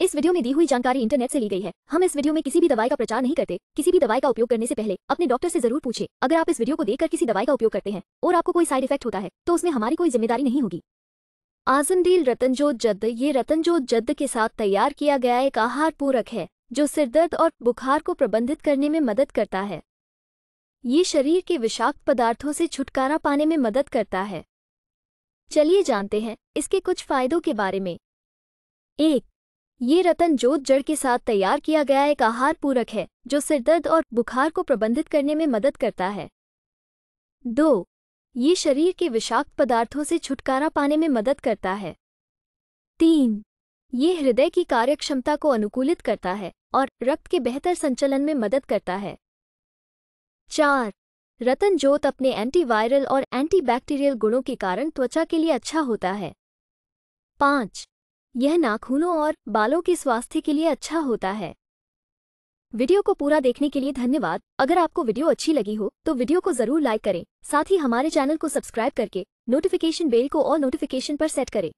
इस वीडियो में दी हुई जानकारी इंटरनेट से ली गई है हम इस वीडियो में किसी भी दवाई का प्रचार नहीं करते किसी भी दवाई का उपयोग करने से पहले अपने डॉक्टर से जरूर पूछे अगर आप इस वीडियो को देखकर किसी दवाई का उपयोग करते हैं और आपको कोई साइड इफेक्ट होता है तो उसमें हमारी कोई जिम्मेदारी नहीं होगी आजमडील रतनजोत जद्द ये रतनजोत जद्द के साथ तैयार किया गया एक आहार पूरक है जो सिरदर्द और बुखार को प्रबंधित करने में मदद करता है ये शरीर के विषाक्त पदार्थों से छुटकारा पाने में मदद करता है चलिए जानते हैं इसके कुछ फायदों के बारे में एक ये रतन जोत जड़ के साथ तैयार किया गया एक आहार पूरक है जो सिरदर्द और बुखार को प्रबंधित करने में मदद करता है दो ये शरीर के विषाक्त पदार्थों से छुटकारा पाने में मदद करता है तीन ये हृदय की कार्यक्षमता को अनुकूलित करता है और रक्त के बेहतर संचलन में मदद करता है चार रतन जोत अपने एंटीवायरल और एंटीबैक्टीरियल गुणों के कारण त्वचा के लिए अच्छा होता है पाँच यह नाखूनों और बालों के स्वास्थ्य के लिए अच्छा होता है वीडियो को पूरा देखने के लिए धन्यवाद अगर आपको वीडियो अच्छी लगी हो तो वीडियो को जरूर लाइक करें साथ ही हमारे चैनल को सब्सक्राइब करके नोटिफिकेशन बेल को और नोटिफिकेशन पर सेट करें